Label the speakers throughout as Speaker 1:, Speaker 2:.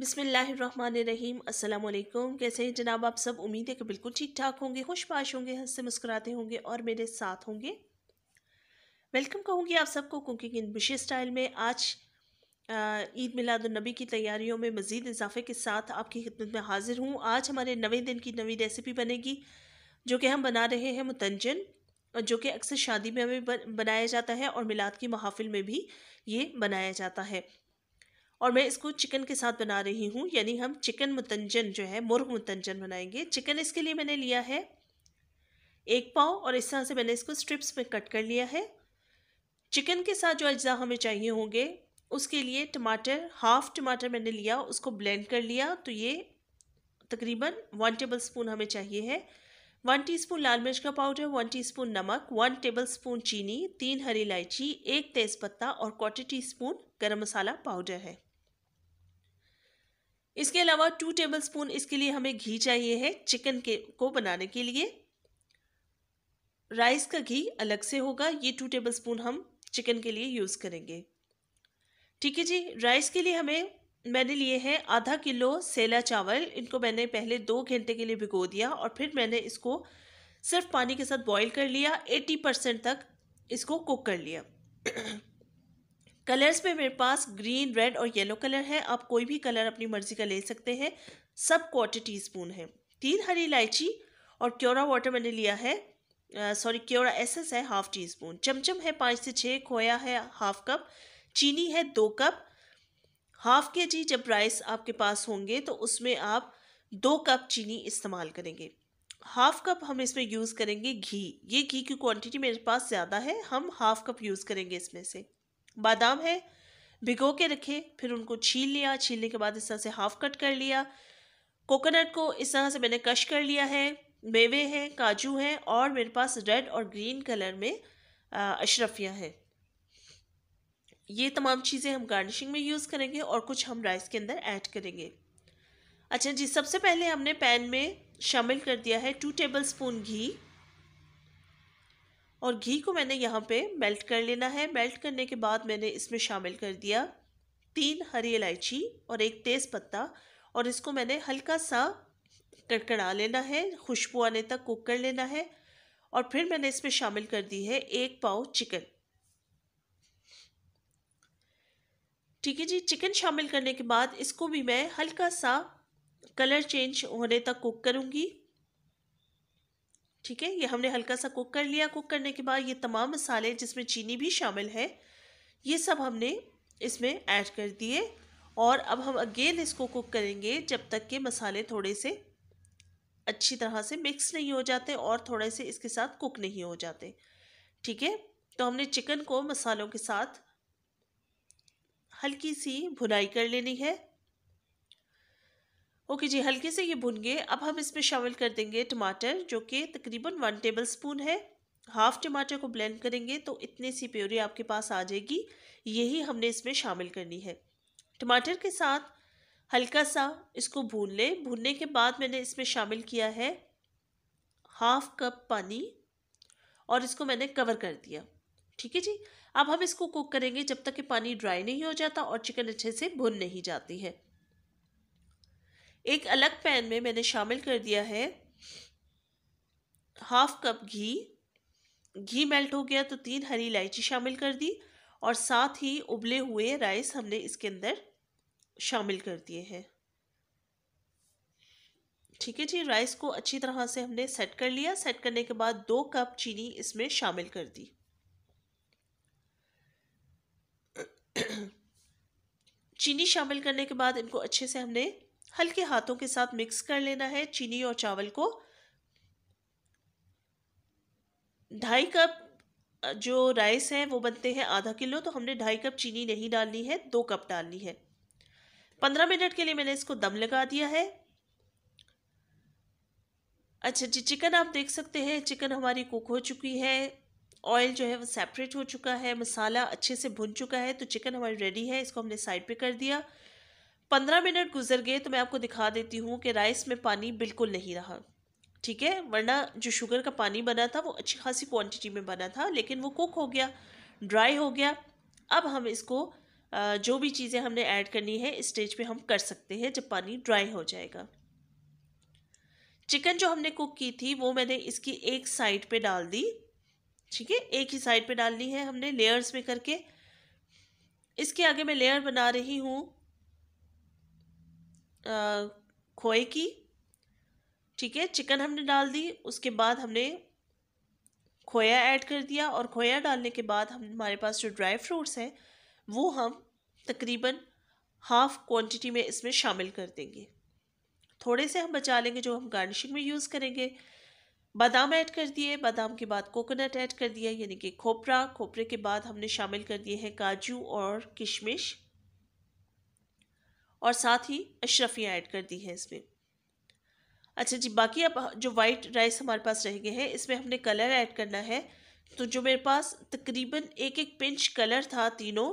Speaker 1: बिसमीम अल्लाम कैसे हैं जनाब आप सब उम्मीद है कि बिल्कुल ठीक ठाक होंगे खुशबाश होंगे हंसते मुस्कुराते होंगे और मेरे साथ होंगे वेलकम कहूँगी आप सबको कुकिंग इन बुशे स्टाइल में आज ईद मिलादुलनबी की तैयारियों में मज़ीद इजाफे के साथ आपकी खिदमत में हाजिर हूँ आज हमारे नवे दिन की नवी रेसिपी बनेगी जो कि हम बना रहे हैं मुतंजन जो कि अक्सर शादी में भी बनाया जाता है और मिलाद की महाफिल में भी ये बनाया जाता है और मैं इसको चिकन के साथ बना रही हूँ यानी हम चिकन मुतंजन जो है मुर्ग मुतंजन बनाएंगे चिकन इसके लिए मैंने लिया है एक पाव और इस तरह से मैंने इसको स्ट्रिप्स में कट कर लिया है चिकन के साथ जो अज्जा हमें चाहिए होंगे उसके लिए टमाटर हाफ टमाटर मैंने लिया उसको ब्लेंड कर लिया तो ये तकरीबन वन टेबल स्पून हमें चाहिए है वन टीस्पून लाल मिर्च का पाउडर वन टीस्पून नमक वन टेबलस्पून चीनी तीन हरी इलायची एक तेज़पत्ता और क्वार्टर स्पून गर्म मसाला पाउडर है इसके अलावा टू टेबलस्पून इसके लिए हमें घी चाहिए है चिकन के को बनाने के लिए राइस का घी अलग से होगा ये टू टेबलस्पून हम चिकन के लिए यूज़ करेंगे ठीक है जी राइस के लिए हमें मैंने लिए हैं आधा किलो सेला चावल इनको मैंने पहले दो घंटे के लिए भिगो दिया और फिर मैंने इसको सिर्फ पानी के साथ बॉईल कर लिया 80 परसेंट तक इसको कुक कर लिया कलर्स में मेरे पास ग्रीन रेड और येलो कलर है आप कोई भी कलर अपनी मर्ज़ी का ले सकते हैं सब क्वार्टर टी स्पून है तीन हरी इलायची और क्योरा वाटर मैंने लिया है सॉरी क्योरा एसेंस है हाफ टी स्पून चमचम है पाँच से छः खोया है हाफ कप चीनी है दो कप हाफ के जी जब राइस आपके पास होंगे तो उसमें आप दो कप चीनी इस्तेमाल करेंगे हाफ कप हम इसमें यूज़ करेंगे घी ये घी की क्वांटिटी मेरे पास ज़्यादा है हम हाफ कप यूज़ करेंगे इसमें से बादाम है भिगो के रखे फिर उनको छील लिया छीलने के बाद इस तरह से हाफ कट कर लिया कोकोनट को इस तरह से मैंने कश कर लिया है मेवे हैं काजू हैं और मेरे पास रेड और ग्रीन कलर में अशरफिया हैं ये तमाम चीज़ें हम गार्निशिंग में यूज़ करेंगे और कुछ हम राइस के अंदर ऐड करेंगे अच्छा जी सबसे पहले हमने पैन में शामिल कर दिया है टू टेबल स्पून घी और घी को मैंने यहाँ पे मेल्ट कर लेना है मेल्ट करने के बाद मैंने इसमें शामिल कर दिया तीन हरी इलायची और एक तेज़ पत्ता और इसको मैंने हल्का सा कड़कड़ा लेना है खुशबू आने तक कुक कर लेना है और फिर मैंने इसमें शामिल कर दी है एक पाव चिकन ठीक है जी चिकन शामिल करने के बाद इसको भी मैं हल्का सा कलर चेंज होने तक कुक करूँगी ठीक है ये हमने हल्का सा कुक कर लिया कुक करने के बाद ये तमाम मसाले जिसमें चीनी भी शामिल है ये सब हमने इसमें ऐड कर दिए और अब हम अगेन इसको कुक करेंगे जब तक के मसाले थोड़े से अच्छी तरह से मिक्स नहीं हो जाते और थोड़े से इसके साथ कुक नहीं हो जाते ठीक है तो हमने चिकन को मसालों के साथ हल्की सी भुनाई कर लेनी है ओके जी हल्के से ये भुन गए अब हम इसमें शामिल कर देंगे टमाटर जो कि तकरीबन वन टेबल स्पून है हाफ टमाटर को ब्लेंड करेंगे तो इतनी सी प्योरी आपके पास आ जाएगी यही हमने इसमें शामिल करनी है टमाटर के साथ हल्का सा इसको भून लें भूनने के बाद मैंने इसमें शामिल किया है हाफ कप पानी और इसको मैंने कवर कर दिया ठीक है जी अब हम इसको कुक करेंगे जब तक कि पानी ड्राई नहीं हो जाता और चिकन अच्छे से भुन नहीं जाती है एक अलग पैन में मैंने शामिल कर दिया है हाफ कप घी घी मेल्ट हो गया तो तीन हरी इलायची शामिल कर दी और साथ ही उबले हुए राइस हमने इसके अंदर शामिल कर दिए हैं ठीक है जी राइस को अच्छी तरह से हमने सेट कर लिया सेट करने के बाद दो कप चीनी इसमें शामिल कर दी चीनी शामिल करने के बाद इनको अच्छे से हमने हल्के हाथों के साथ मिक्स कर लेना है चीनी और चावल को ढाई कप जो राइस है वो बनते हैं आधा किलो तो हमने ढाई कप चीनी नहीं डालनी है दो कप डालनी है पंद्रह मिनट के लिए मैंने इसको दम लगा दिया है अच्छा जी चिकन आप देख सकते हैं चिकन हमारी कुक हो चुकी है ऑयल जो है वो सेपरेट हो चुका है मसाला अच्छे से भुन चुका है तो चिकन हमारी रेडी है इसको हमने साइड पे कर दिया पंद्रह मिनट गुजर गए तो मैं आपको दिखा देती हूँ कि राइस में पानी बिल्कुल नहीं रहा ठीक है वरना जो शुगर का पानी बना था वो अच्छी खासी क्वांटिटी में बना था लेकिन वो कुक हो गया ड्राई हो गया अब हम इसको जो भी चीज़ें हमने ऐड करनी है स्टेज पे हम कर सकते हैं जब पानी ड्राई हो जाएगा चिकन जो हमने कुक की थी वो मैंने इसकी एक साइड पे डाल दी ठीक है एक ही साइड पे डालनी है हमने लेयर्स में करके इसके आगे मैं लेयर बना रही हूँ खोए की ठीक है चिकन हमने डाल दी उसके बाद हमने खोया ऐड कर दिया और खोया डालने के बाद हम हमारे पास जो ड्राई फ्रूट्स हैं वो हम तकरीबन हाफ़ क्वांटिटी में इसमें शामिल कर देंगे थोड़े से हम बचा लेंगे जो हम गार्निशिंग में यूज़ करेंगे बादाम ऐड कर दिए बादाम के बाद कोकोनट ऐड कर दिया यानी कि खोपरा खोपरे के बाद हमने शामिल कर दिए हैं काजू और किशमिश और साथ ही अशरफियाँ ऐड कर दी हैं इसमें अच्छा जी बाकी अब जो वाइट राइस हमारे पास रह गए हैं इसमें हमने कलर ऐड करना है तो जो मेरे पास तकरीबन एक एक पिंच कलर था तीनों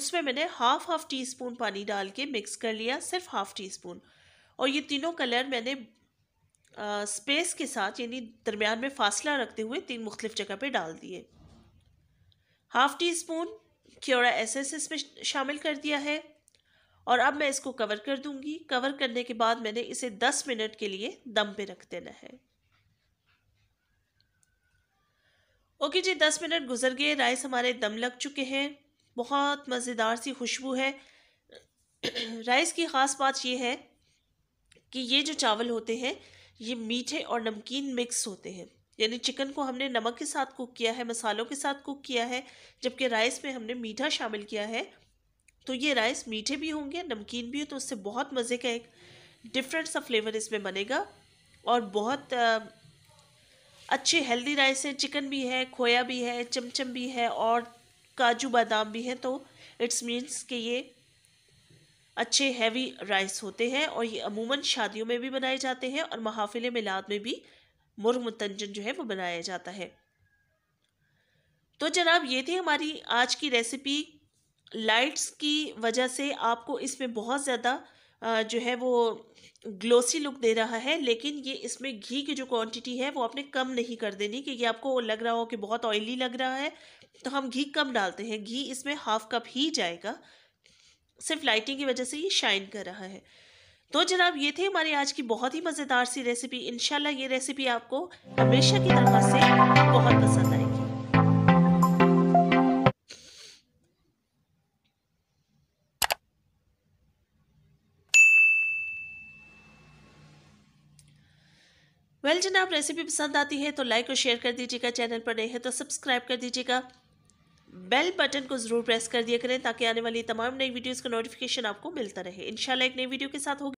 Speaker 1: उसमें मैंने हाफ़ हाफ़ टी स्पून पानी डाल के मिक्स कर लिया सिर्फ हाफ़ टी स्पून और ये तीनों कलर मैंने आ, स्पेस के साथ यानी दरमियान में फासला रखते हुए तीन मुख्तफ जगह पे डाल दिए half teaspoon kewra essence इसमें शामिल कर दिया है और अब मैं इसको कवर कर दूंगी कवर करने के बाद मैंने इसे 10 मिनट के लिए दम पे रख देना है ओके जी 10 मिनट गुजर गए राइस हमारे दम लग चुके हैं बहुत मज़ेदार सी खुशबू है राइस की ख़ास बात यह है कि ये जो चावल होते हैं ये मीठे और नमकीन मिक्स होते हैं यानी चिकन को हमने नमक के साथ कुक किया है मसालों के साथ कुक किया है जबकि राइस में हमने मीठा शामिल किया है तो ये राइस मीठे भी होंगे नमकीन भी हो तो उससे बहुत मज़े का एक डिफरेंट सा फ्लेवर इसमें बनेगा और बहुत आ, अच्छे हेल्दी राइस है चिकन भी है खोया भी है चमचम भी है और काजू बादाम भी है तो इट्स मीन्स कि ये अच्छे हैवी राइस होते हैं और ये अमूमन शादियों में भी बनाए जाते हैं और महाफिल मिलाद में भी मुर्ग मतंजन जो है वो बनाया जाता है तो जनाब ये थी हमारी आज की रेसिपी लाइट्स की वजह से आपको इसमें बहुत ज़्यादा जो है वो ग्लोसी लुक दे रहा है लेकिन ये इसमें घी की जो क्वांटिटी है वो आपने कम नहीं कर देनी क्योंकि आपको लग रहा हो कि बहुत ऑयली लग रहा है तो हम घी कम डालते हैं घी इसमें हाफ कप ही जाएगा सिर्फ लाइटिंग की वजह से ये शाइन कर रहा है तो जनाब ये थे हमारी आज की बहुत ही मज़ेदार सी रेसिपी इनशाला ये रेसिपी आपको हमेशा की तरह से बहुत पसंद आई वेल जनाब रेसिपी पसंद आती है तो लाइक और शेयर कर दीजिएगा चैनल पर नए हैं तो सब्सक्राइब कर दीजिएगा बेल बटन को ज़रूर प्रेस कर दिया करें ताकि आने वाली तमाम नई वीडियोस का नोटिफिकेशन आपको मिलता रहे इंशाल्लाह एक नई वीडियो के साथ होगी